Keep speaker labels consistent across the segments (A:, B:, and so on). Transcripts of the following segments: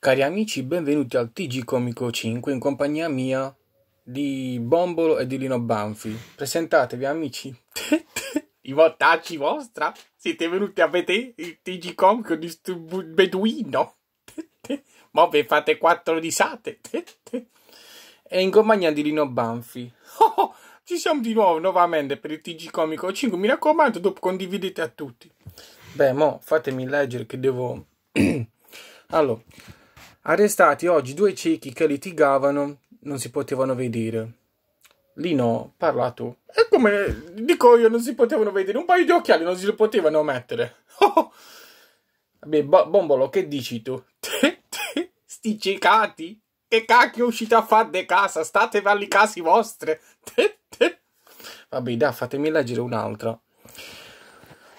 A: Cari amici, benvenuti al TG Comico 5 in compagnia mia di Bombolo e di Lino Banfi. Presentatevi amici. I votacci vostra? Siete venuti a vedere il TG Comico di stu beduino? Ma vi fate quattro risate. e in compagnia di Lino Banfi. Oh, oh, ci siamo di nuovo nuovamente per il TG Comico 5. Mi raccomando, dopo condividete a tutti. Beh, mo fatemi leggere che devo... allora, Arrestati oggi due ciechi che litigavano, non si potevano vedere. Lino, parla tu. E come dico io, non si potevano vedere, un paio di occhiali non si potevano mettere. Oh, oh. Vabbè, bo- Bombolo, che dici tu? Te, te, sti ciecati? Che cacchio uscite a fare de casa? State alle case vostre. Vabbè, dai, fatemi leggere un'altra.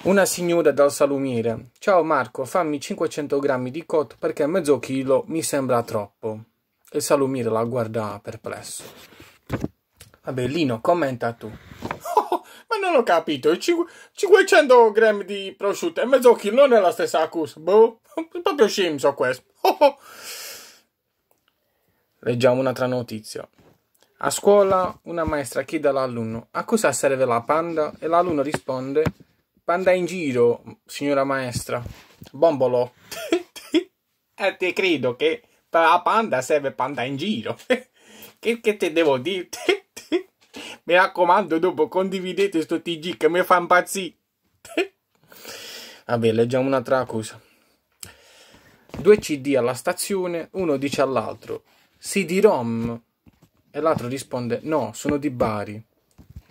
A: Una signora dal salumiere. Ciao Marco, fammi 500 grammi di cotto perché mezzo chilo mi sembra troppo. Il salumiere la guarda perplesso. Vabbè, Lino, commenta tu. Oh, ma non ho capito, 500 grammi di prosciutto e mezzo chilo non è la stessa accusa. Boh, proprio scimso questo. Oh, oh. Leggiamo un'altra notizia. A scuola una maestra chiede all'alunno a cosa serve la panda e l'alunno risponde Panda in giro, signora maestra. Bombolo. e eh, te credo che la panda serve panda in giro. che, che te devo dire? mi raccomando, dopo condividete sto TG che mi fa impazzire. Vabbè, leggiamo un'altra cosa. Due CD alla stazione, uno dice all'altro di rom e l'altro risponde no, sono di Bari.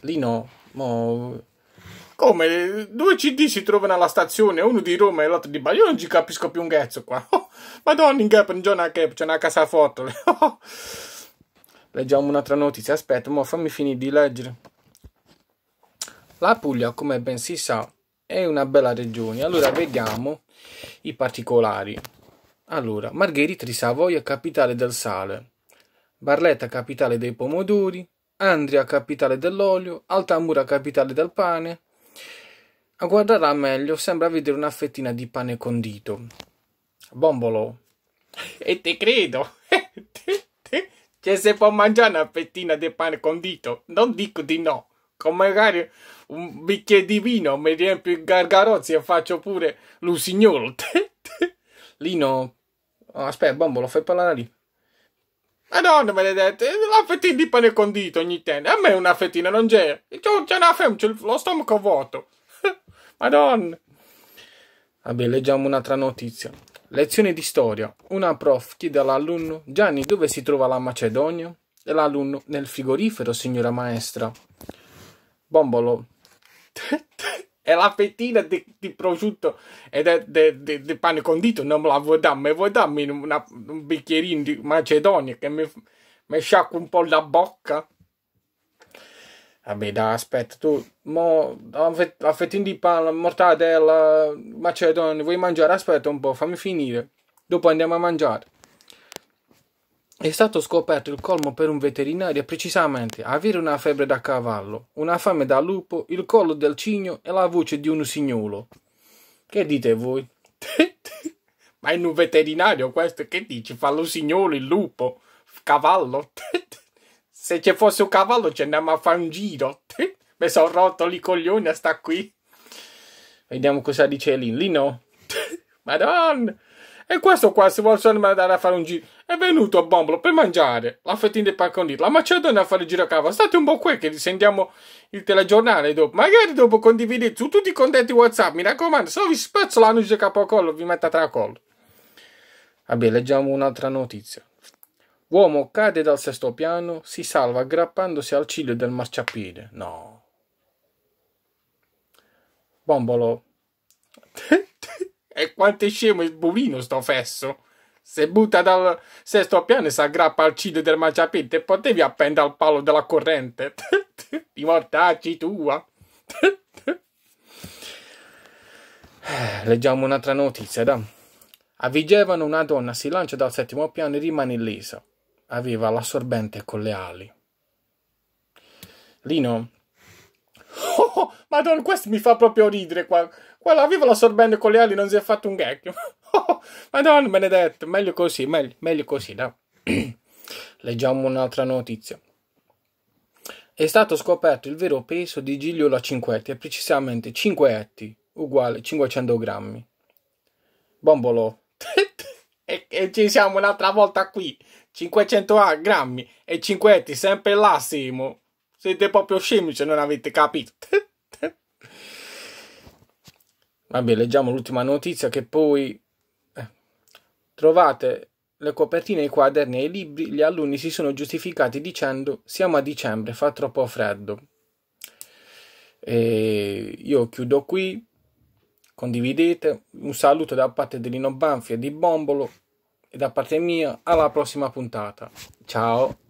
A: Lì no, mo come? Due CD si trovano alla stazione, uno di Roma e l'altro di Bari. Io non ci capisco più un ghezzo qua. Madonna, in gap, in giorno che c'è una casa foto. Leggiamo un'altra notizia. Aspetta, mo fammi finire di leggere. La Puglia, come ben si sa, è una bella regione. Allora, vediamo i particolari. Allora, Margherita di Savoia, capitale del sale. Barletta, capitale dei pomodori. Andria, capitale dell'olio. Altamura, capitale del pane. A guardarla meglio sembra vedere una fettina di pane condito. Bombolo. E te credo. Cioè se può mangiare una fettina di pane condito, non dico di no. Con magari un bicchiere di vino mi riempio i gargarozzi e faccio pure l'usignolo. Lino, aspetta, bombolo, fai parlare lì. Madonna maledetta, la fettina di pane condito ogni tanto. A me una fettina non c'è. C'è una femmina, c'è lo stomaco vuoto. Madonna. Vabbè, leggiamo un'altra notizia. Lezione di storia. Una prof chiede all'alunno Gianni dove si trova la Macedonia? E l'alunno nel frigorifero, signora maestra. Bombolo. è la fettina di, di prosciutto e di pane condito, non me la vuoi dare, mi vuoi darmi una, un bicchierino di macedonia che mi, mi sciacqua un po' la bocca? Vabbè, dai, aspetta, tu, mo, la fettina di pane, la mortadella, macedonia, vuoi mangiare? Aspetta un po', fammi finire, dopo andiamo a mangiare. È stato scoperto il colmo per un veterinario, precisamente avere una febbre da cavallo, una fame da lupo, il collo del cigno e la voce di un signuolo. Che dite voi? Ma in un veterinario questo che dici? Fa lo signolo, il lupo, cavallo. Se ci fosse un cavallo ci andiamo a fare un giro. Mi sono rotto i coglioni a sta qui. Vediamo cosa dice Lin. Lino. Madonna. E questo qua si vuole solo andare a fare un giro. È venuto a Bombolo per mangiare la fettina di pan condito. La Macedonia a fare giro a cava. State un po' qui che sendiamo il telegiornale dopo. Magari dopo condividete su tutti i contenti WhatsApp. Mi raccomando, se no vi spezzo la nuce capocollo, vi metto tra collo. Vabbè, leggiamo un'altra notizia. Uomo cade dal sesto piano, si salva aggrappandosi al ciglio del marciapiede. No. Bombolo. e quanto è scemo il burino sto fesso. Se butta dal sesto piano e si aggrappa al cid del marciapiede, potevi appendere al palo della corrente. I mortacci tua. Eh, leggiamo un'altra notizia, da. A Vigevano una donna si lancia dal settimo piano e rimane illesa. Aveva l'assorbente con le ali. Lino. Oh, oh, Madonna, questo mi fa proprio ridere qua. Quello aveva la sorbente con le ali, non si è fatto un gag. Oh, Madonna, benedetto, meglio così, meglio, meglio così, dai. Leggiamo un'altra notizia. È stato scoperto il vero peso di Giglio 5 etti, è precisamente 5 etti, uguale 500 grammi. Bombolo. e, e, ci siamo un'altra volta qui. 500 grammi e 5 etti, sempre là, Simo. Siete proprio scemi se non avete capito. Vabbè, leggiamo l'ultima notizia che poi eh, trovate le copertine, i quaderni e i libri. Gli alunni si sono giustificati dicendo siamo a dicembre, fa troppo freddo. E io chiudo qui, condividete, un saluto da parte di Lino Banfi e di Bombolo e da parte mia alla prossima puntata. Ciao!